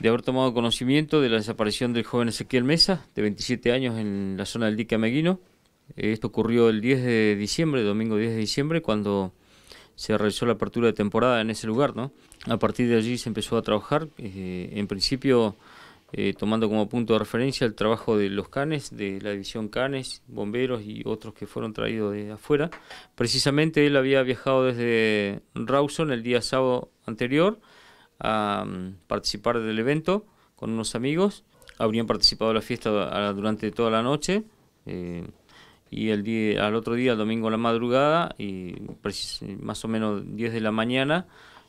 de haber tomado conocimiento de la desaparición del joven Ezequiel Mesa, de 27 años, en la zona del dique Ameguino. Eh, esto ocurrió el 10 de diciembre, domingo 10 de diciembre, cuando se realizó la apertura de temporada en ese lugar. ¿no? A partir de allí se empezó a trabajar, eh, en principio eh, tomando como punto de referencia el trabajo de los canes, de la división canes, bomberos y otros que fueron traídos de afuera. Precisamente él había viajado desde Rawson el día sábado anterior a mm, participar del evento con unos amigos. Habrían participado en la fiesta durante toda la noche eh, y el día, al otro día, el domingo a la madrugada, y más o menos 10 de la mañana,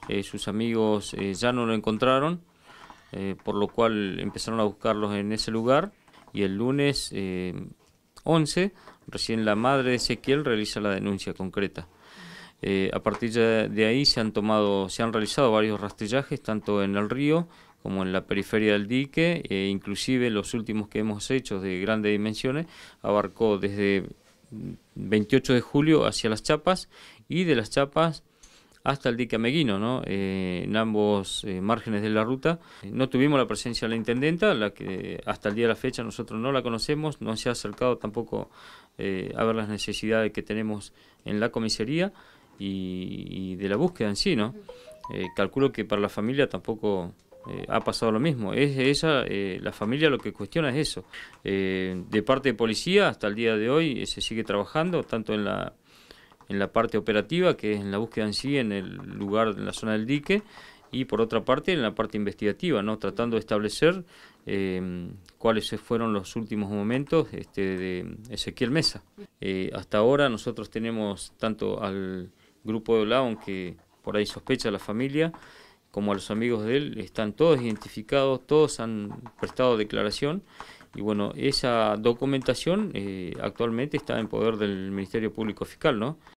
eh, sus amigos eh, ya no lo encontraron, por lo cual empezaron a buscarlos en ese lugar y el lunes 11 recién la madre de Ezequiel realiza la denuncia concreta. Eh, a partir de ahí se han tomado, se han realizado varios rastrillajes, tanto en el río como en la periferia del dique, e inclusive los últimos que hemos hecho de grandes dimensiones, abarcó desde 28 de julio hacia las chapas y de las chapas hasta el dique Ameguino, ¿no? Eh, en ambos eh, márgenes de la ruta. No tuvimos la presencia de la intendenta, la que hasta el día de la fecha nosotros no la conocemos, no se ha acercado tampoco a ver las necesidades que tenemos en la comisaría y, de la búsqueda en sí, ¿no? Eh, calculo que para la familia tampoco eh, ha pasado lo mismo. Es esa, eh, la familia lo que cuestiona es eso. de parte de policía, hasta el día de hoy se sigue trabajando, tanto en la, en la parte operativa, que es en la búsqueda en sí, en el lugar, en la zona del dique, y por otra parte en la parte investigativa, ¿no? tratando de establecer em, cuáles fueron los últimos momentos este, de Ezequiel Mesa. hasta ahora nosotros tenemos tanto al Grupo de Ola, aunque por ahí sospecha la familia, como a los amigos de él, están todos identificados, todos han prestado declaración. Y bueno, esa documentación eh, actualmente está en poder del Ministerio Público Fiscal, ¿no?